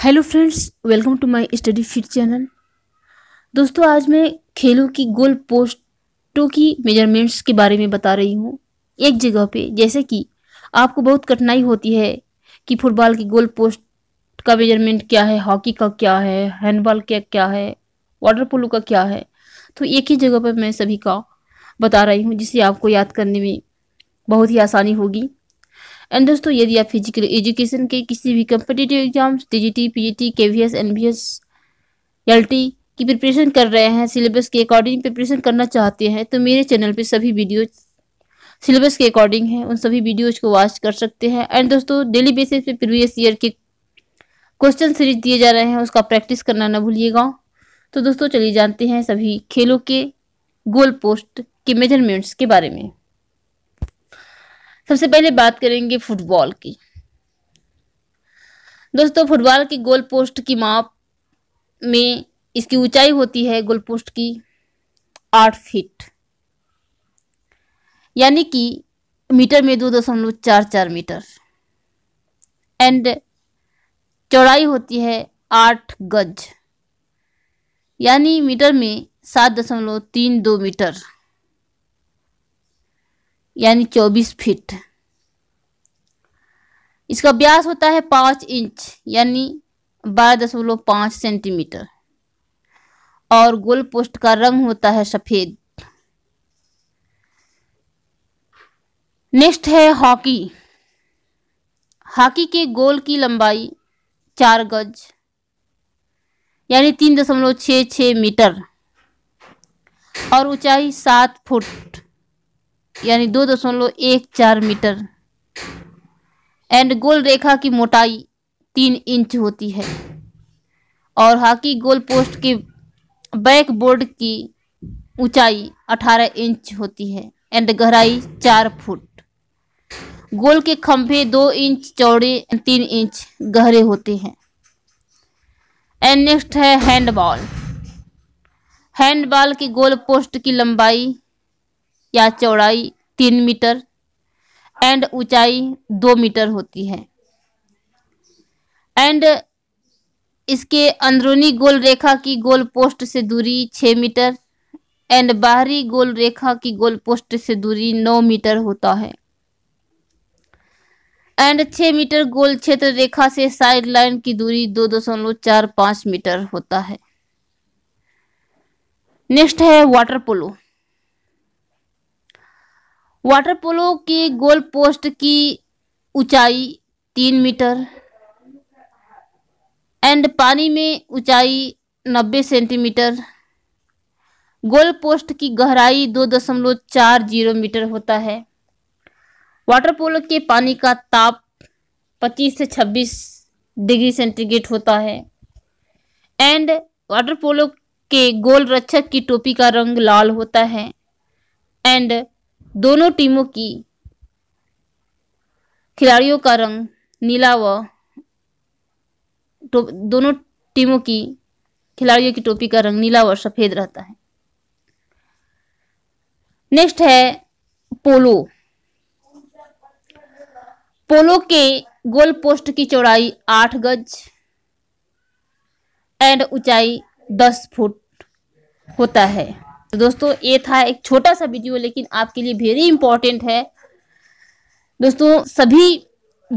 hello friends welcome to my study fit channel दोस्तों आज मैं खेलों की गोल पोस्टों की मेजरमेंट्स के बारे में बता रही हूँ एक जगह पे जैसे कि आपको बहुत कठिनाई होती है कि फुटबॉल की गोल पोस्ट का मेजरमेंट क्या है हॉकी का क्या है हैंडबॉल का क्या है वाटर पोलो का क्या है तो एक ही जगह पर मैं सभी का बता रही हूँ जिसे आपको याद करने में बहुत ही आसानी होगी एंड दोस्तों यदि आप फिजिकल एजुकेशन के किसी भी competitive exams T PGT KVS NBS LT की प्रिपरेशन कर रहे हैं सिलेबस के अकॉर्डिंग प्रिपरेशन करना चाहते हैं तो मेरे चैनल पे सभी वीडियो सिलेबस के अकॉर्डिंग है उन सभी वीडियोज को वॉच कर सकते हैं एंड दोस्तों डेली बेसिस पे प्रीवियस ईयर के क्वेश्चन सीरीज दिए जा रहे हैं उसका प्रैक्टिस करना ना भूलिएगा तो दोस्तों चलिए जानते हैं सभी खेलों के गोल पोस्ट के मेजरमेंट्स के बारे में सबसे पहले बात करेंगे फुटबॉल की दोस्तों फुटबॉल की गोल पोस्ट की माप में इसकी ऊंचाई होती है गोल पोस्ट की आठ फीट यानी कि मीटर में दो दशमलव चार चार मीटर एंड चौड़ाई होती है आठ गज यानी मीटर में सात दशमलव तीन दो मीटर यानी चौबीस फीट इसका व्यास होता है पाँच इंच यानी बारह दशमलव पाँच सेंटीमीटर और गोल पोस्ट का रंग होता है सफ़ेद नेक्स्ट है हॉकी हॉकी के गोल की लंबाई चार गज यानी तीन दशमलव छ छ मीटर और ऊंचाई सात फुट यानी दो दशमलव एक चार मीटर एंड गोल रेखा की मोटाई तीन इंच होती है और हॉकी गोल पोस्ट के बैक बोर्ड की ऊंचाई अठारह इंच होती है एंड गहराई चार फुट गोल के खंभे दो इंच चौड़े तीन इंच गहरे होते हैं एंड नेक्स्ट है हैंडबॉल हैंडबॉल की गोल पोस्ट की लंबाई या चौड़ाई तीन मीटर एंड ऊंचाई दो मीटर होती है एंड इसके अंदरूनी गोल रेखा की गोल पोस्ट से दूरी छः मीटर एंड बाहरी गोल रेखा की गोल पोस्ट से दूरी नौ मीटर होता है एंड छः मीटर गोल क्षेत्र रेखा से साइड लाइन की दूरी दो दशमलव चार पाँच मीटर होता है नेक्स्ट है वाटर पोलो वाटर पोलो के गोल पोस्ट की ऊंचाई तीन मीटर एंड पानी में ऊंचाई नब्बे सेंटीमीटर गोल पोस्ट की गहराई दो दशमलव चार जीरो मीटर होता है वाटर पोलो के पानी का ताप पच्चीस से छब्बीस डिग्री सेंटीग्रेड होता है एंड वाटर पोलो के गोल रक्षक की टोपी का रंग लाल होता है एंड दोनों टीमों की खिलाड़ियों का रंग नीला व दोनों टीमों की खिलाड़ियों की टोपी का रंग नीला व सफेद रहता है नेक्स्ट है पोलो पोलो के गोल पोस्ट की चौड़ाई आठ गज एंड ऊंचाई दस फुट होता है तो दोस्तों ये था एक छोटा सा वीडियो लेकिन आपके लिए वेरी इंपॉर्टेंट है दोस्तों सभी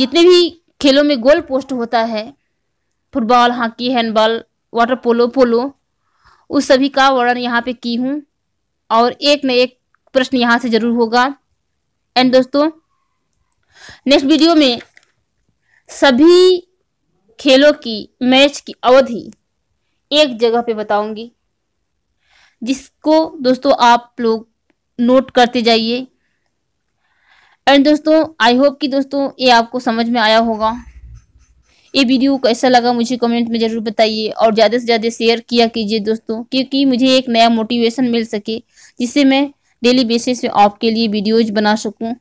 जितने भी खेलों में गोल पोस्ट होता है football hockey handball water polo polo उस सभी का वर्णन यहाँ पे की हूँ और एक न एक प्रश्न यहाँ से जरूर होगा एंड दोस्तों नेक्स्ट वीडियो में सभी खेलों की मैच की अवधि एक जगह पे बताऊंगी जिसको दोस्तों आप लोग नोट करते जाइए एंड दोस्तों आई होप कि दोस्तों ये आपको समझ में आया होगा ये वीडियो कैसा लगा मुझे कमेंट में ज़रूर बताइए और ज़्यादा से ज़्यादा शेयर किया कीजिए दोस्तों क्योंकि मुझे एक नया मोटिवेशन मिल सके जिससे मैं डेली बेसिस पे आपके लिए वीडियोज बना सकूं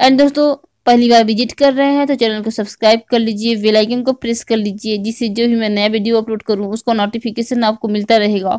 एंड दोस्तों पहली बार विजिट कर रहे हैं तो चैनल को सब्सक्राइब कर लीजिए वेलाइकन को प्रेस कर लीजिए जिससे जो भी मैं नया वीडियो अपलोड करूँ उसका नोटिफिकेशन आपको मिलता रहेगा